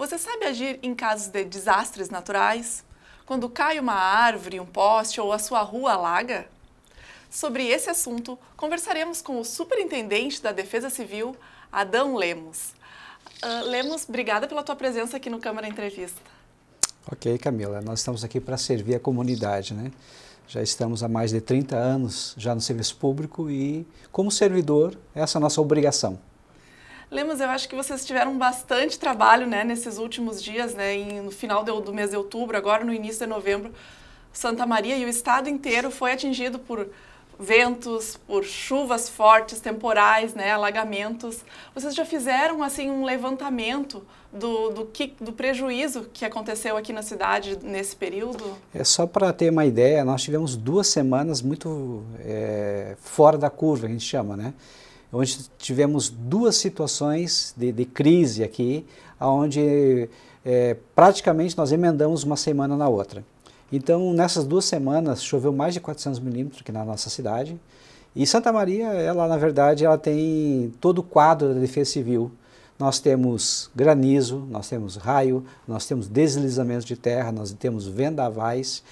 Você sabe agir em casos de desastres naturais? Quando cai uma árvore, um poste ou a sua rua alaga? Sobre esse assunto, conversaremos com o Superintendente da Defesa Civil, Adão Lemos. Uh, Lemos, obrigada pela tua presença aqui no Câmara Entrevista. Ok, Camila, nós estamos aqui para servir a comunidade, né? Já estamos há mais de 30 anos já no serviço público e, como servidor, essa é a nossa obrigação. Lemos, eu acho que vocês tiveram bastante trabalho né, nesses últimos dias, né, em, no final do, do, mês de outubro, agora no início de novembro, Santa Maria e o estado inteiro foi atingido por ventos, por chuvas fortes, temporais, né, alagamentos. Vocês já fizeram assim um levantamento do, do, que, do prejuízo que aconteceu aqui na cidade nesse período? É só para ter uma ideia, nós tivemos duas semanas muito é, fora da curva, a gente chama, né? onde tivemos duas situações de, de crise aqui, onde é, praticamente nós emendamos uma semana na outra. Então, nessas duas semanas, choveu mais de 400 milímetros aqui na nossa cidade. E Santa Maria, ela na verdade, ela tem todo o quadro da defesa civil. Nós temos granizo, nós temos raio, nós temos deslizamentos de terra, nós temos vendavais,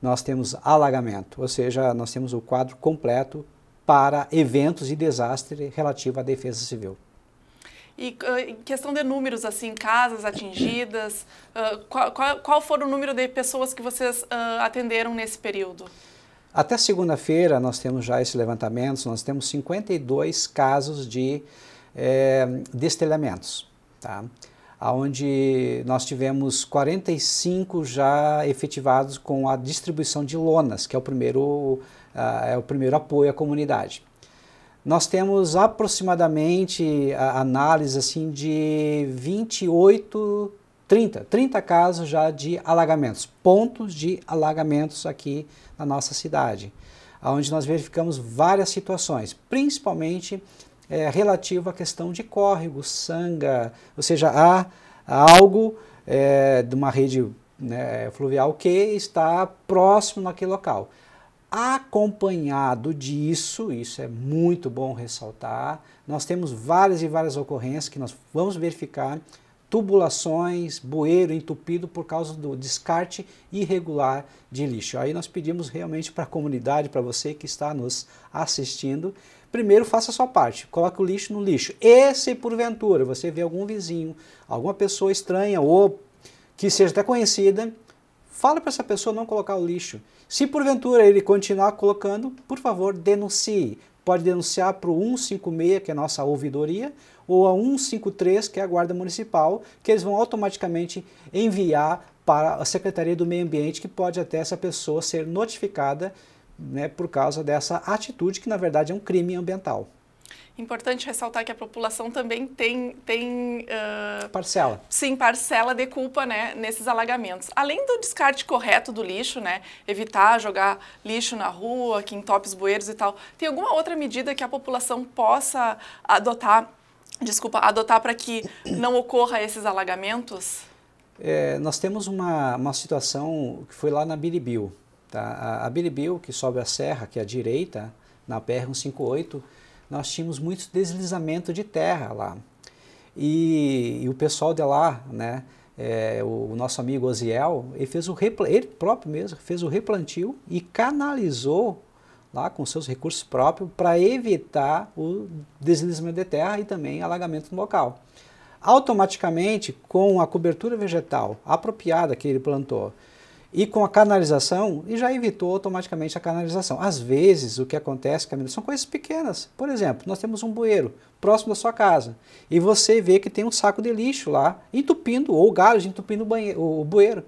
nós temos alagamento. Ou seja, nós temos o quadro completo para eventos e desastre relativo à defesa civil. E ah, em questão de números, assim, casas atingidas, uh, qual, qual, qual foi o número de pessoas que vocês uh, atenderam nesse período? Até segunda-feira nós temos já esse levantamento, nós temos 52 casos de é, destelhamentos, tá? onde nós tivemos 45 já efetivados com a distribuição de lonas, que é o primeiro é o primeiro apoio à comunidade. Nós temos aproximadamente a análise assim de 28, 30, 30 casos já de alagamentos, pontos de alagamentos aqui na nossa cidade, onde nós verificamos várias situações, principalmente é, relativo à questão de córrego, sanga, ou seja, há, algo é, de uma rede né, fluvial que está próximo naquele local. Acompanhado disso, isso é muito bom ressaltar, nós temos várias e várias ocorrências que nós vamos verificar tubulações, bueiro entupido por causa do descarte irregular de lixo. Aí nós pedimos realmente para a comunidade, para você que está nos assistindo, primeiro faça a sua parte, coloque o lixo no lixo. E se porventura você vê algum vizinho, alguma pessoa estranha ou que seja até conhecida, Fala para essa pessoa não colocar o lixo. Se porventura ele continuar colocando, por favor, denuncie. Pode denunciar para o 156, que é a nossa ouvidoria, ou a 153, que é a Guarda Municipal, que eles vão automaticamente enviar para a Secretaria do Meio Ambiente, que pode até essa pessoa ser notificada né, por causa dessa atitude, que na verdade é um crime ambiental. Importante ressaltar que a população também tem... tem uh, parcela. Sim, parcela de culpa né, nesses alagamentos. Além do descarte correto do lixo, né, evitar jogar lixo na rua, que entope os bueiros e tal, tem alguma outra medida que a população possa adotar, desculpa, adotar para que não ocorra esses alagamentos? É, nós temos uma, uma situação que foi lá na Biribil. Tá? A, a Biribil, que sobe a serra, que é à direita, na PR-158, nós tínhamos muito deslizamento de terra lá. E, e o pessoal de lá, né, é, o, o, nosso amigo Oziel, ele fez o ele próprio mesmo fez o replantio e canalizou lá com seus recursos próprios para evitar o deslizamento de terra e também alagamento no local. Automaticamente, com a cobertura vegetal apropriada que ele plantou, e com a canalização e já evitou automaticamente a canalização. Às vezes, o que acontece, Camila, são coisas pequenas. Por exemplo, nós temos um bueiro próximo da sua casa e você vê que tem um saco de lixo lá entupindo, ou galhos entupindo o, banheiro, o bueiro.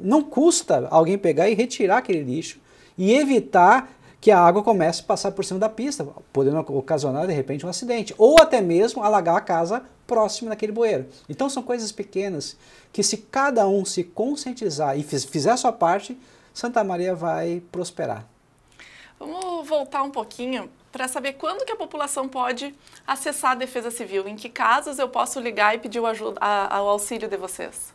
Não custa alguém pegar e retirar aquele lixo e evitar que a água comece a passar por cima da pista, podendo ocasionar de repente um acidente, ou até mesmo alagar a casa próximo daquele bueiro. Então são coisas pequenas que se cada um se conscientizar e fizer a sua parte, Santa Maria vai prosperar. Vamos voltar um pouquinho para saber quando que a população pode acessar a Defesa Civil, em que casos eu posso ligar e pedir o, ajuda, a, o auxílio de vocês.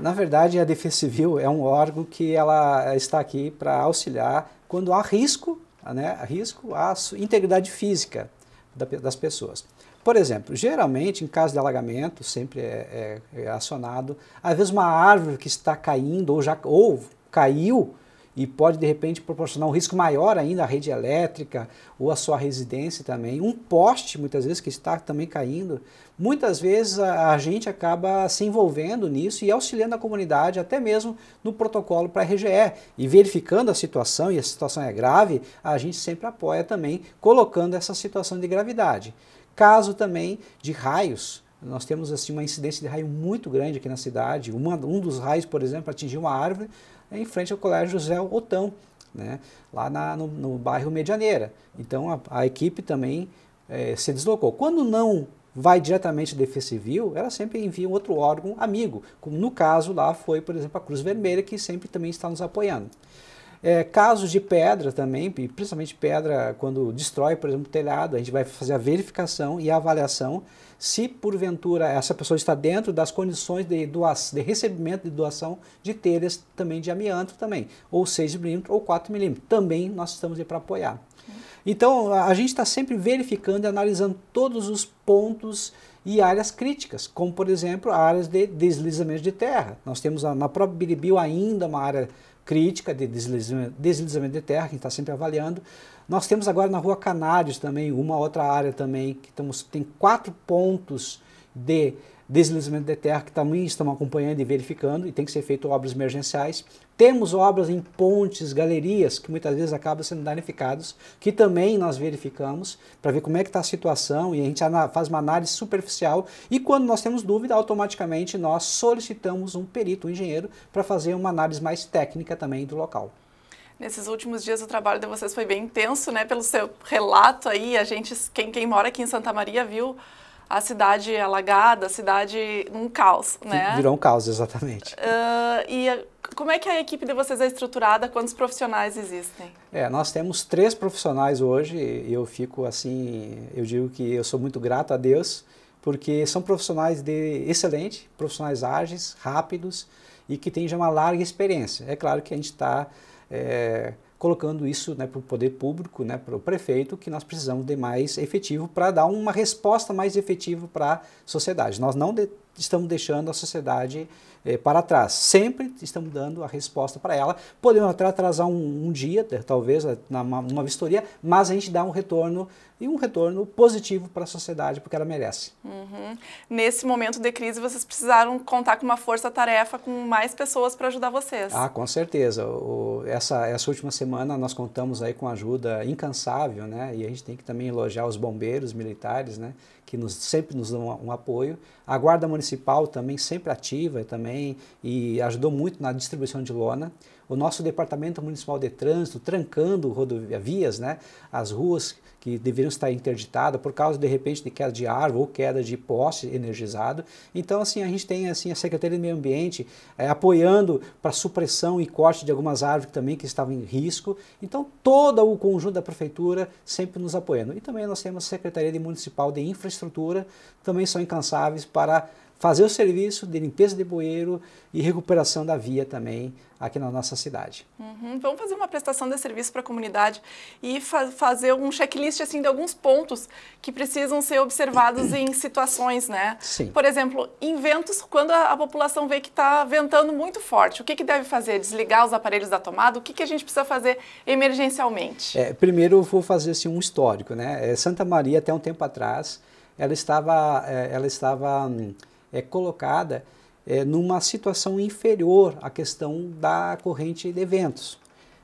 Na verdade, a Defesa Civil é um órgão que ela está aqui para auxiliar quando há risco, né, risco à integridade física das pessoas. Por exemplo, geralmente em caso de alagamento, sempre é, é, é acionado, às vezes uma árvore que está caindo ou já ou caiu e pode de repente proporcionar um risco maior ainda à rede elétrica ou à sua residência também. Um poste, muitas vezes, que está também caindo. Muitas vezes a, a gente acaba se envolvendo nisso e auxiliando a comunidade, até mesmo no protocolo para a RGE. E verificando a situação, e a situação é grave, a gente sempre apoia também, colocando essa situação de gravidade. Caso também de raios, nós temos assim uma incidência de raio muito grande aqui na cidade. Uma, um dos raios, por exemplo, atingiu uma árvore em frente ao Colégio José Otão, né? lá na, no, no, bairro Medianeira. Então a, a equipe também é, se deslocou. Quando não vai diretamente à Defesa Civil, ela sempre envia um outro órgão amigo, como no caso lá foi, por exemplo, a Cruz Vermelha, que sempre também está nos apoiando. É, casos de pedra também, principalmente pedra quando destrói, por exemplo, telhado, a gente vai fazer a verificação e a avaliação se porventura essa pessoa está dentro das condições de, doação, de recebimento de doação de telhas também de amianto também, ou 6 milímetros ou 4 milímetros. Também nós estamos aí para apoiar. Então, a gente está sempre verificando e analisando todos os pontos e áreas críticas, como, por exemplo, áreas de deslizamento de terra. Nós temos na própria Biribio ainda uma área crítica de deslizamento, de terra, que está sempre avaliando. Nós temos agora na Rua Canários também, uma outra área também, que temos tem quatro pontos de deslizamento de terra que também estamos acompanhando e verificando e tem que ser feito obras emergenciais. Temos obras em pontes, galerias, que muitas vezes acabam sendo danificados, que também nós verificamos para ver como é que está a situação e a gente faz uma análise superficial e quando nós temos dúvida, automaticamente nós solicitamos um perito, um engenheiro, para fazer uma análise mais técnica também do local. Nesses últimos dias o trabalho de vocês foi bem intenso, né? Pelo seu relato aí, a gente, quem, quem mora aqui em Santa Maria viu a cidade alagada, a cidade num caos, né? Virou um caos, exatamente. Uh, e a, como é que a equipe de vocês é estruturada? Quantos profissionais existem? É, nós temos três profissionais hoje e eu fico assim, eu digo que eu sou muito grato a Deus, porque são profissionais de excelente, profissionais ágeis, rápidos e que têm já uma larga experiência. É claro que a gente está... É, eh, colocando isso né, para o poder público, né, para o prefeito, que nós precisamos de mais efetivo para dar uma resposta mais efetiva para a sociedade. Nós não de estamos deixando a sociedade é, para trás. Sempre estamos dando a resposta para ela. Podemos até atrasar um, um dia, talvez, eh, numa, numa, vistoria, mas a gente dá um retorno e um retorno positivo para a sociedade, porque ela merece. Uhum. Nesse momento de crise, vocês precisaram contar com uma força-tarefa, com mais pessoas para ajudar vocês. Ah, com certeza. O, essa, essa última semana nós contamos aí com ajuda incansável, né? E a gente tem que também elogiar os bombeiros, militares, né? Que nos, sempre nos dão um, um apoio. A Guarda Municipal também sempre ativa também também e ajudou muito na distribuição de lona. O nosso Departamento Municipal de Trânsito trancando rodovias, né, as ruas que deveriam estar interditadas por causa, de repente, de queda de árvore ou queda de poste energizado. Então, assim, a gente tem assim, a Secretaria do Meio Ambiente é, apoiando para supressão e corte de algumas árvores também que estavam em risco. Então, todo o conjunto da Prefeitura sempre nos apoiando. E também nós temos a Secretaria Municipal de Infraestrutura, também são incansáveis para fazer o serviço de limpeza de bueiro e recuperação da via também aqui na nossa cidade. Uhum. Vamos fazer uma prestação de serviço para a comunidade e fa fazer um checklist assim de alguns pontos que precisam ser observados em situações, né? Sim. Por exemplo, em ventos, quando a, a população vê que está ventando muito forte, o que, que deve fazer? Desligar os aparelhos da tomada? O que, que a gente precisa fazer emergencialmente? É, primeiro, eu vou fazer assim, um histórico, né? É, Santa Maria, até um tempo atrás, ela estava, é, ela estava hum, é colocada é, numa situação inferior à questão da corrente de eventos.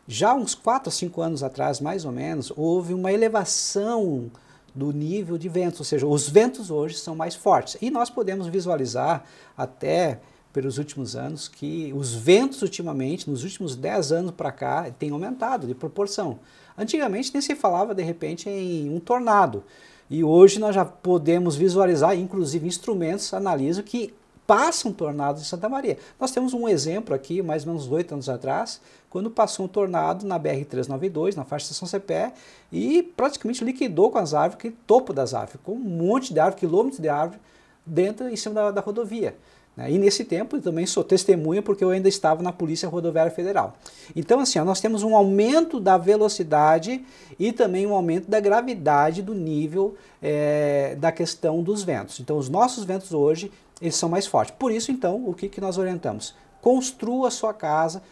Já uns 4 a 5 anos atrás, mais ou menos, houve uma elevação do nível de ventos, ou seja, os ventos hoje são mais fortes. E nós podemos visualizar até pelos últimos anos que os ventos ultimamente, nos últimos 10 anos para cá, têm aumentado de proporção. Antigamente nem se falava de repente em um tornado. E hoje nós já podemos visualizar, inclusive, instrumentos, analiso, que passam tornados em Santa Maria. Nós temos um exemplo aqui, mais ou menos oito anos atrás, quando passou um tornado na BR-392, na faixa de São Cepé, e praticamente liquidou com as árvores, que topo das árvores, com um monte de árvore, quilômetros de árvore, dentro em cima da, da rodovia. Né? E nesse tempo eu também sou testemunha porque eu ainda estava na Polícia Rodoviária Federal. Então, assim, ó, nós temos um aumento da velocidade e também um aumento da gravidade do nível é, da questão dos ventos. Então, os nossos ventos hoje, eles são mais fortes. Por isso, então, o que, que nós orientamos? Construa a sua casa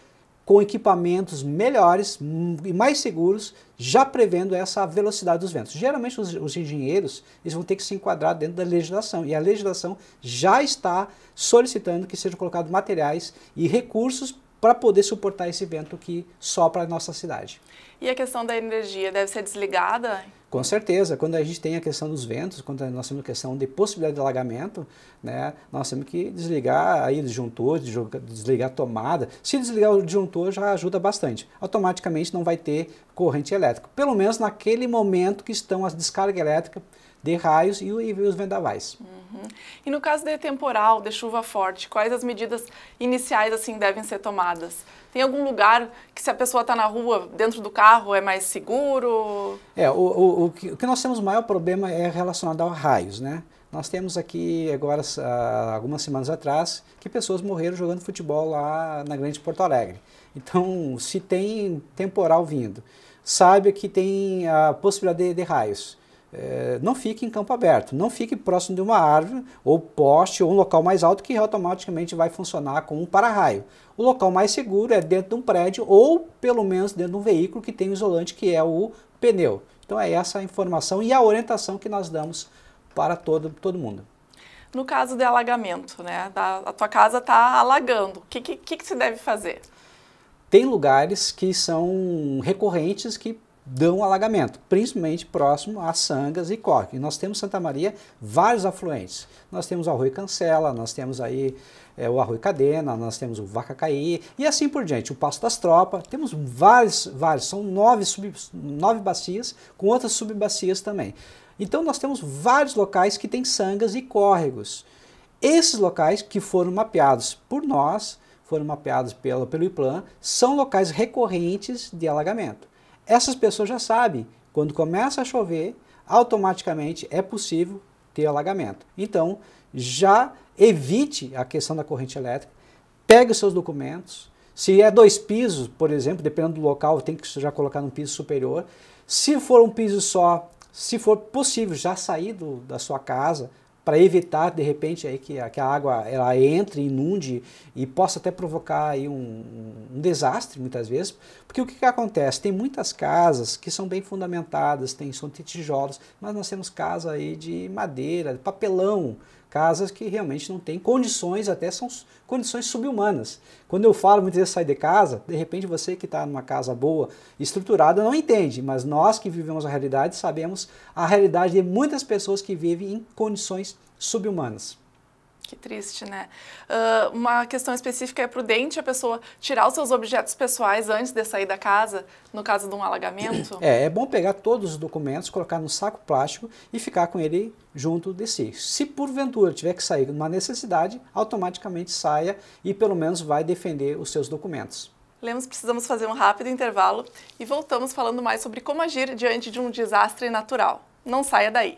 com equipamentos melhores e mais seguros, já prevendo essa velocidade dos ventos. Geralmente os, os, engenheiros eles vão ter que se enquadrar dentro da legislação e a legislação já está solicitando que sejam colocados materiais e recursos para poder suportar esse vento que sopra a nossa cidade. E a questão da energia deve ser desligada? Com certeza, quando a gente tem a questão dos ventos, quando nós temos a questão de possibilidade de alagamento, né, nós temos que desligar aí o disjuntor, desligar a tomada. Se desligar o disjuntor já ajuda bastante. Automaticamente não vai ter corrente elétrica, pelo menos naquele momento que estão as descargas elétricas de raios e, os vendavais. Uhum. E no caso de temporal, de chuva forte, quais as medidas iniciais assim devem ser tomadas? Tem algum lugar que se a pessoa está na rua, dentro do carro, é mais seguro? É, o, o, o, que, o que nós temos maior problema é relacionado a raios, né? Nós temos aqui agora, ah, algumas semanas atrás, que pessoas morreram jogando futebol lá na Grande Porto Alegre. Então, se tem temporal vindo, saiba que tem a possibilidade de, de raios. É, não fique em campo aberto, não fique próximo de uma árvore ou poste ou um local mais alto que automaticamente vai funcionar como um para-raio. O local mais seguro é dentro de um prédio ou pelo menos dentro de um veículo que tem um isolante que é o pneu. Então é essa a informação e a orientação que nós damos para todo, todo mundo. No caso de alagamento, né? a tua casa está alagando, o que, que, que se deve fazer? Tem lugares que são recorrentes que dão alagamento, principalmente próximo a Sangas e Coque. E nós temos Santa Maria vários afluentes. Nós temos o Arroio Cancela, nós temos aí é, o Arroio Cadena, nós temos o Caí e assim por diante. O Passo das Tropas, temos vários, vários, são nove, sub, nove bacias com outras subbacias também. Então nós temos vários locais que têm sangas e córregos. Esses locais que foram mapeados por nós, foram mapeados pelo, pelo IPLAN, são locais recorrentes de alagamento. Essas pessoas já sabem, quando começa a chover, automaticamente é possível ter alagamento. Então, já evite a questão da corrente elétrica, pegue os seus documentos. Se é dois pisos, por exemplo, dependendo do local, tem que já colocar num piso superior. Se for um piso só, se for possível já sair do, da sua casa, para evitar de repente aí que a, que a água ela entre, inunde e possa até provocar aí um, um desastre muitas vezes, porque o que, que, acontece? Tem muitas casas que são bem fundamentadas, tem, são de tijolos, mas nós temos casa aí de madeira, de papelão, casas que realmente não têm condições, até são condições subhumanas. Quando eu falo muitas vezes sair de casa, de repente você que está numa casa boa, estruturada, não entende, mas nós que vivemos a realidade sabemos a realidade de muitas pessoas que vivem em condições subhumanas. Que triste, né? Uh, uma questão específica é prudente a pessoa tirar os seus objetos pessoais antes de sair da casa, no caso de um alagamento? É, é bom pegar todos os documentos, colocar no saco plástico e ficar com ele junto de si. Se porventura tiver que sair numa necessidade, automaticamente saia e pelo menos vai defender os seus documentos. Lemos, precisamos fazer um rápido intervalo e voltamos falando mais sobre como agir diante de um desastre natural. Não saia daí!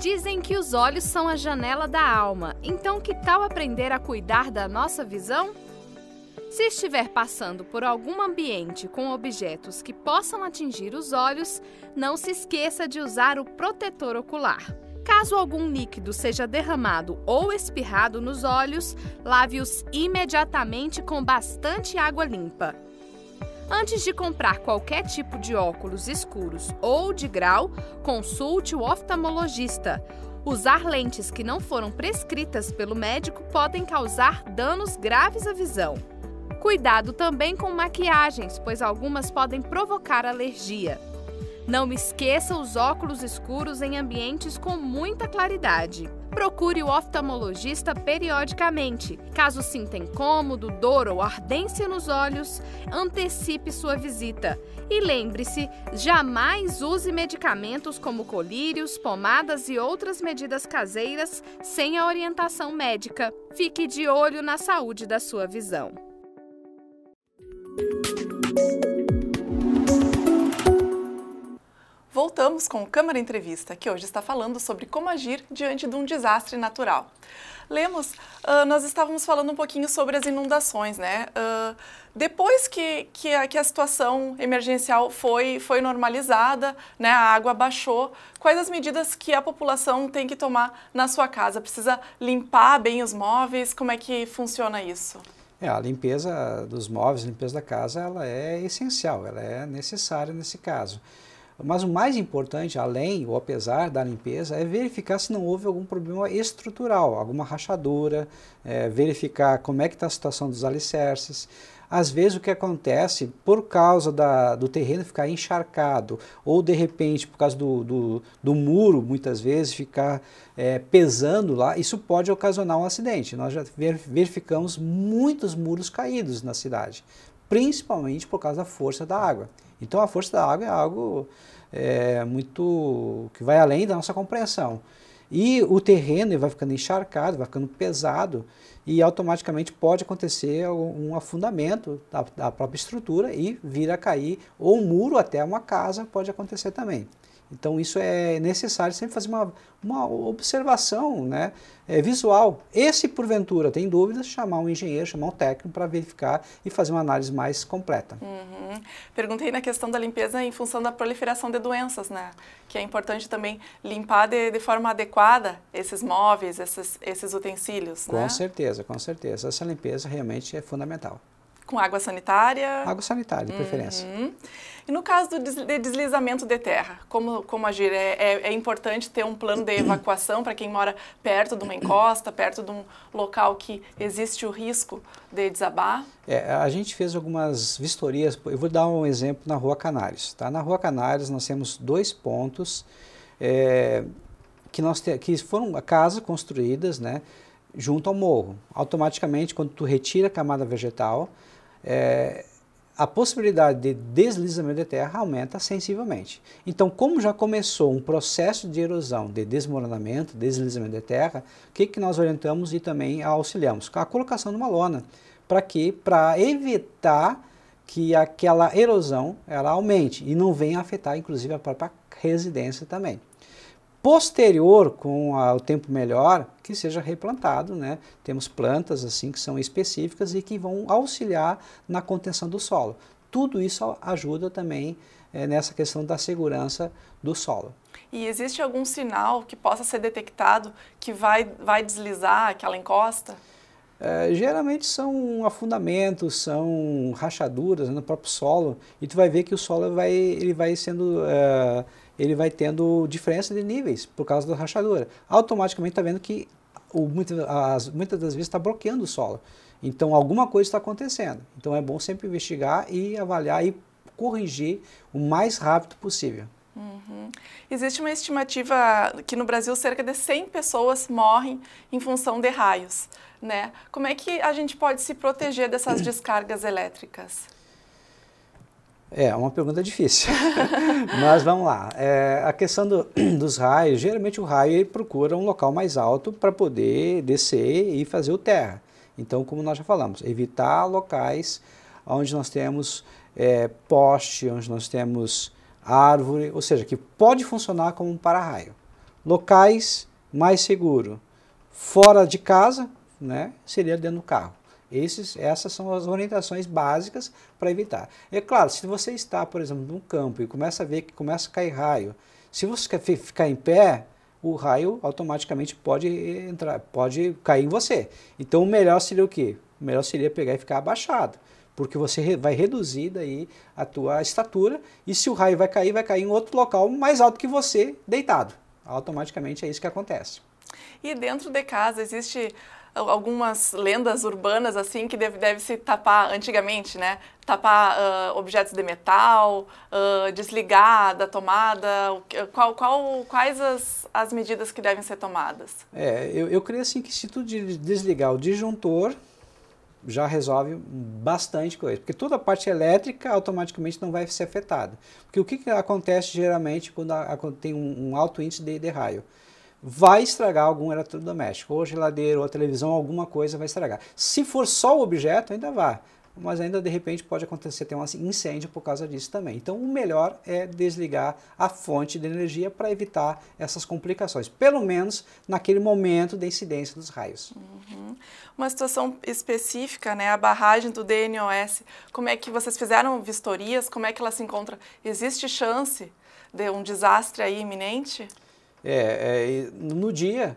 Dizem que os olhos são a janela da alma, então que tal aprender a cuidar da nossa visão? Se estiver passando por algum ambiente com objetos que possam atingir os olhos, não se esqueça de usar o protetor ocular. Caso algum líquido seja derramado ou espirrado nos olhos, lave-os imediatamente com bastante água limpa. Antes de comprar qualquer tipo de óculos escuros ou de grau, consulte o oftalmologista. Usar lentes que não foram prescritas pelo médico podem causar danos graves à visão. Cuidado também com maquiagens, pois algumas podem provocar alergia. Não esqueça os óculos escuros em ambientes com muita claridade. Procure o oftalmologista periodicamente. Caso sinta incômodo, dor ou ardência nos olhos, antecipe sua visita. E lembre-se, jamais use medicamentos como colírios, pomadas e outras medidas caseiras sem a orientação médica. Fique de olho na saúde da sua visão. voltamos com o Câmara Entrevista, que hoje está falando sobre como agir diante de um desastre natural. Lemos, uh, nós estávamos falando um pouquinho sobre as inundações, né? Uh, depois que, que a, que, a, situação emergencial foi, foi normalizada, né, a água baixou, quais as medidas que a população tem que tomar na sua casa? Precisa limpar bem os móveis? Como é que funciona isso? É, a limpeza dos móveis, a limpeza da casa, ela é essencial, ela é necessária nesse caso. Mas o mais importante, além ou apesar da limpeza, é verificar se não houve algum problema estrutural, alguma rachadura, é, verificar como é que está a situação dos alicerces. Às vezes o que acontece, por causa da, do terreno ficar encharcado, ou de repente por causa do, do, do muro, muitas vezes, ficar é, pesando lá, isso pode ocasionar um acidente. Nós já verificamos muitos muros caídos na cidade, principalmente por causa da força da água. Então a força da água é algo é, muito que vai além da nossa compreensão. E o terreno vai ficando encharcado, vai ficando pesado e automaticamente pode acontecer um afundamento da, da própria estrutura e vir a cair, ou um muro até uma casa pode acontecer também. Então isso é necessário sempre fazer uma, uma observação né, é, visual. E se porventura tem dúvidas, chamar um engenheiro, chamar um técnico para verificar e fazer uma análise mais completa. Uhum. Perguntei na questão da limpeza em função da proliferação de doenças, né? Que é importante também limpar de, de forma adequada esses móveis, esses, esses utensílios. Com né? certeza, com certeza. Essa limpeza realmente é fundamental. Com água sanitária? Água sanitária, de uhum. preferência. E no caso do deslizamento de terra, como, como agir? É, é, é importante ter um plano de evacuação para quem mora perto de uma encosta, perto de um local que existe o risco de desabar? É, a gente fez algumas vistorias, eu vou dar um exemplo na Rua Canários. Tá? Na Rua Canários nós temos dois pontos é, que, nós te, que foram casas construídas né, junto ao morro. Automaticamente, quando tu retira a camada vegetal, é, a possibilidade de deslizamento de terra aumenta sensivelmente. Então, como já começou um processo de erosão, de desmoronamento, deslizamento de terra, o que, que nós orientamos e também auxiliamos? Com a colocação de uma lona, para quê? Para evitar que aquela erosão ela aumente e não venha afetar, inclusive, a própria residência também posterior, com a, o tempo melhor, que seja replantado. Né? Temos plantas assim que são específicas e que vão auxiliar na contenção do solo. Tudo isso ajuda também é, nessa questão da segurança do solo. E existe algum sinal que possa ser detectado que vai, vai deslizar aquela encosta? É, geralmente são afundamentos, são rachaduras né, no próprio solo e tu vai ver que o solo vai, ele vai sendo é, ele vai tendo diferença de níveis por causa da rachadura. Automaticamente está vendo que o, muitas, as, muitas das vezes está bloqueando o solo. Então alguma coisa está acontecendo. Então é bom sempre investigar e avaliar e corrigir o mais rápido possível. Uhum. Existe uma estimativa que no Brasil cerca de 100 pessoas morrem em função de raios, né? Como é que a gente pode se proteger dessas descargas elétricas? É, é, uma pergunta difícil. Mas vamos lá. É, a questão do, dos raios, geralmente o raio procura um local mais alto para poder descer e fazer o terra. Então, como nós já falamos, evitar locais onde nós temos é, poste, onde nós temos árvore, ou seja, que pode funcionar como um para-raio. Locais mais seguro. Fora de casa, né, seria dentro do carro. Esses, essas são as orientações básicas para evitar. É claro, se você está, por exemplo, num campo e começa a ver que começa a cair raio, se você ficar em pé, o raio automaticamente pode entrar, pode cair em você. Então o melhor seria o quê? O melhor seria pegar e ficar abaixado, porque você vai reduzir daí a tua estatura e se o raio vai cair, vai cair em outro local mais alto que você, deitado. Automaticamente é isso que acontece. E dentro de casa existe algumas lendas urbanas assim que deve, deve se tapar antigamente, né? Tapar uh, objetos de metal, uh, desligar da tomada. Qual, qual, quais as, as medidas que devem ser tomadas? É, eu, eu creio assim que se tu desligar o disjuntor, já resolve bastante coisa, porque toda a parte elétrica automaticamente não vai ser afetada. Porque o que, que acontece geralmente quando a, a, tem um, um alto índice de, de raio? vai estragar algum eletrodoméstico, ou geladeira, ou televisão, alguma coisa vai estragar. Se for só o objeto, ainda vá, mas ainda de repente pode acontecer ter um incêndio por causa disso também. Então o melhor é desligar a fonte de energia para evitar essas complicações, pelo menos naquele momento da incidência dos raios. Uhum. Uma situação específica, né, a barragem do DNOS, como é que vocês fizeram vistorias, como é que ela se encontra? Existe chance de um desastre aí iminente? É, é, no dia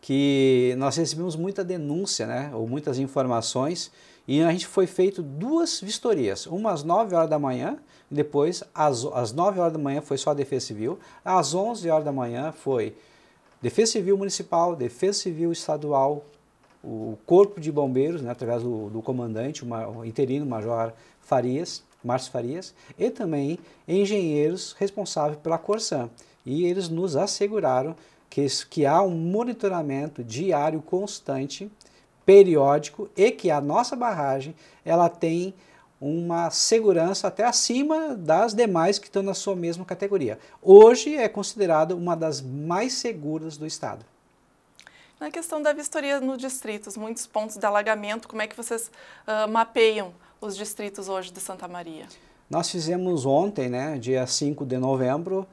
que nós recebemos muita denúncia, né, ou muitas informações, e a gente foi feito duas vistorias, uma às 9 horas da manhã, depois às, às 9 horas da manhã foi só a Defesa Civil, às 11 horas da manhã foi Defesa Civil Municipal, Defesa Civil Estadual, o Corpo de Bombeiros, né, através do, do comandante, o interino Major Farias, Márcio Farias, e também engenheiros responsáveis pela Corsan e eles nos asseguraram que, que há um monitoramento diário constante, periódico e que a nossa barragem ela tem uma segurança até acima das demais que estão na sua mesma categoria. Hoje é considerada uma das mais seguras do estado. Na questão da vistoria nos distritos, muitos pontos de alagamento, como é que vocês uh, mapeiam os distritos hoje de Santa Maria? Nós fizemos ontem, né, dia 5 de novembro,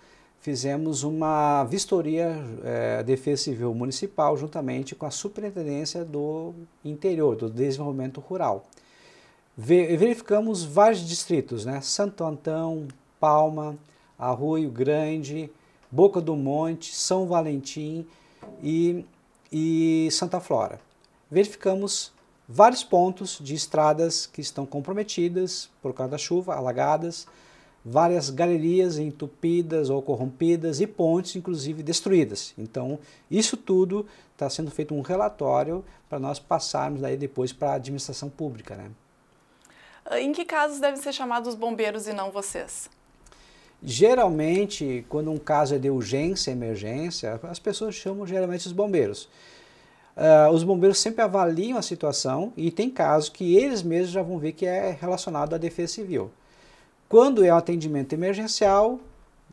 fizemos uma vistoria é, eh, Defesa Civil Municipal juntamente com a Superintendência do Interior, do Desenvolvimento Rural. Verificamos vários distritos, né? Santo Antão, Palma, Arroio Grande, Boca do Monte, São Valentim e, e Santa Flora. Verificamos vários pontos de estradas que estão comprometidas por causa da chuva, alagadas, várias galerias entupidas ou corrompidas e pontes, inclusive, destruídas. Então, isso tudo está sendo feito um relatório para nós passarmos daí depois para a administração pública. Né? Ah, em que casos devem ser chamados os bombeiros e não vocês? Geralmente, quando um caso é de urgência, emergência, as pessoas chamam geralmente os bombeiros. Uh, os bombeiros sempre avaliam a situação e tem casos que eles mesmos já vão ver que é relacionado à defesa civil. Quando é um atendimento emergencial,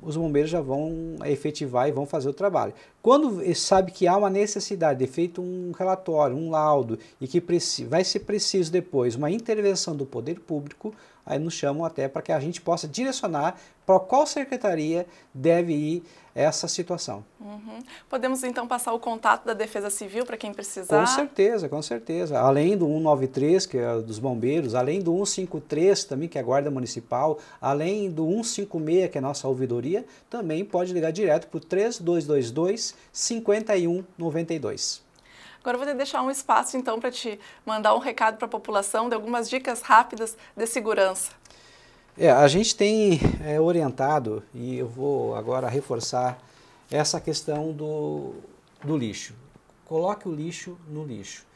os bombeiros já vão efetivar e vão fazer o trabalho. Quando sabe que há uma necessidade, é feito um relatório, um laudo, e que vai ser preciso depois uma intervenção do poder público, aí nos chamam até para que a gente possa direcionar para qual secretaria deve ir essa situação. Uhum. Podemos então passar o contato da Defesa Civil para quem precisar? Com certeza, com certeza. Além do 193, que é dos bombeiros, além do 153 também, que é a Guarda Municipal, além do 156, que é a nossa ouvidoria, também pode ligar direto para o 3222 5192. 51 92. Agora vou deixar um espaço então para te mandar um recado para a população de algumas dicas rápidas de segurança. É, a gente tem é, orientado e eu vou agora reforçar essa questão do, do lixo. Coloque o lixo no lixo.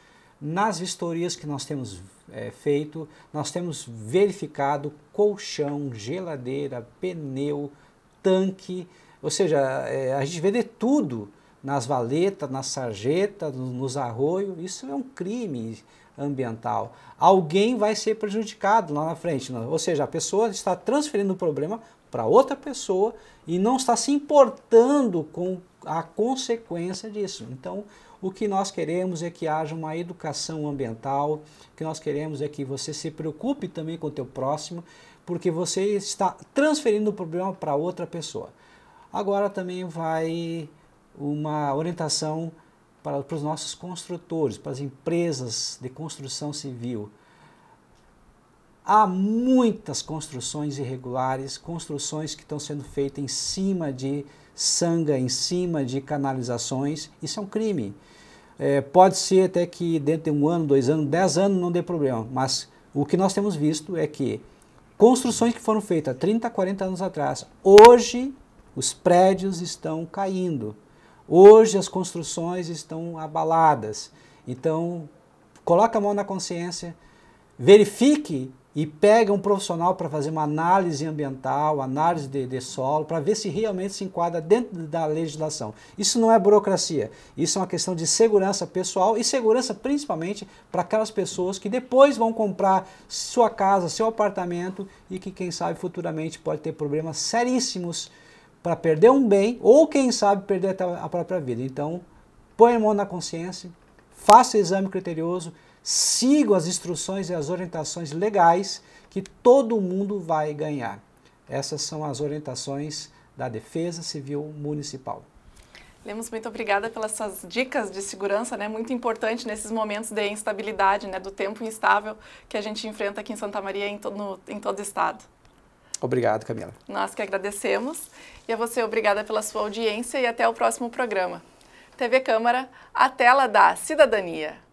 Nas vistorias que nós temos é, feito, nós temos verificado colchão, geladeira, pneu, tanque, ou seja, é, a gente vende tudo nas valetas, nas sarjetas, nos arroios. Isso é um crime ambiental. Alguém vai ser prejudicado lá na frente. Né? Ou seja, a pessoa está transferindo o problema para outra pessoa e não está se importando com a consequência disso. Então, o que nós queremos é que haja uma educação ambiental, o que nós queremos é que você se preocupe também com o teu próximo, porque você está transferindo o problema para outra pessoa. Agora também vai uma orientação para, para os nossos construtores, para as empresas de construção civil. Há muitas construções irregulares, construções que estão sendo feitas em cima de sanga, em cima de canalizações. Isso é um crime. É, pode ser até que dentro de um ano, dois anos, dez anos não dê problema, mas o que nós temos visto é que construções que foram feitas 30, 40 anos atrás, hoje os prédios estão caindo. Hoje as construções estão abaladas. Então, coloque a mão na consciência, verifique e pegue um profissional para fazer uma análise ambiental, análise de, de solo, para ver se realmente se enquadra dentro da legislação. Isso não é burocracia, isso é uma questão de segurança pessoal e segurança principalmente para aquelas pessoas que depois vão comprar sua casa, seu apartamento e que, quem sabe, futuramente pode ter problemas seríssimos para perder um bem ou, quem sabe, perder até a própria vida. Então, põe a mão na consciência, faça o exame criterioso, siga as instruções e as orientações legais que todo mundo vai ganhar. Essas são as orientações da Defesa Civil Municipal. Lemos, muito obrigada pelas suas dicas de segurança, né? Muito importante nesses momentos de instabilidade, né? Do tempo instável que a gente enfrenta aqui em Santa Maria e em, to em todo o estado. Obrigado, Camila. Nós que agradecemos. E a você, obrigada pela sua audiência e até o próximo programa. TV Câmara, a tela da cidadania.